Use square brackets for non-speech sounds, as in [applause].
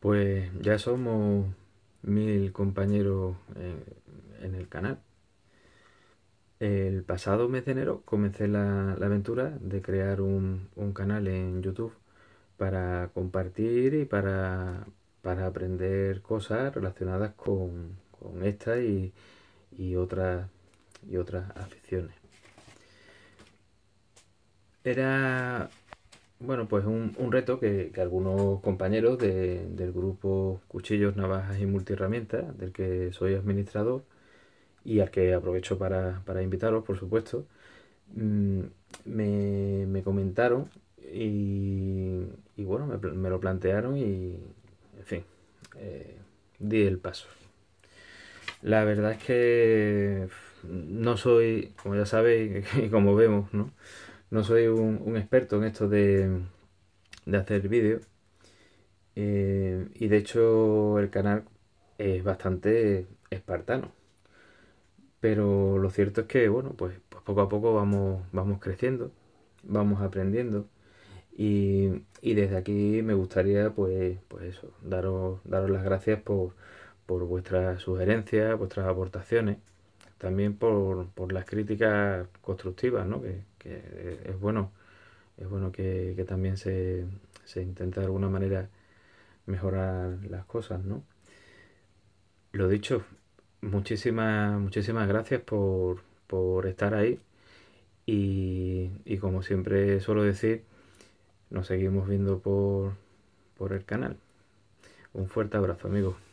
Pues ya somos mil compañeros eh, en el canal. El pasado mes de enero comencé la, aventura de crear un, canal en YouTube para compartir y para, para aprender cosas relacionadas con, esta y, otras, y otras aficiones. Era bueno, pues un, un reto que, algunos compañeros del grupo Cuchillos, Navajas y Multiherramientas, del que soy administrador y al que aprovecho para, para invitaros, por supuesto, mm, me, me, comentaron y, bueno, me, lo plantearon y, en fin, eh, di el paso. La verdad es que no soy, como ya sabéis y [laughs] como vemos, ¿no? No soy un, experto en esto de, hacer vídeos. Eh, y de hecho el canal es bastante espartano. Pero lo cierto es que, bueno, pues, pues, poco a poco vamos, vamos creciendo, vamos aprendiendo. Y, y, desde aquí me gustaría, pues, pues eso, daros, daros las gracias por, por vuestras sugerencias, vuestras aportaciones, también por, por las críticas constructivas ¿no? que, que es bueno, es bueno que, también se, se intente de alguna manera mejorar las cosas, ¿no? Lo dicho, muchísimas, muchísimas gracias por, por estar ahí y, y, como siempre suelo decir, nos seguimos viendo por, por el canal. Un fuerte abrazo, amigos.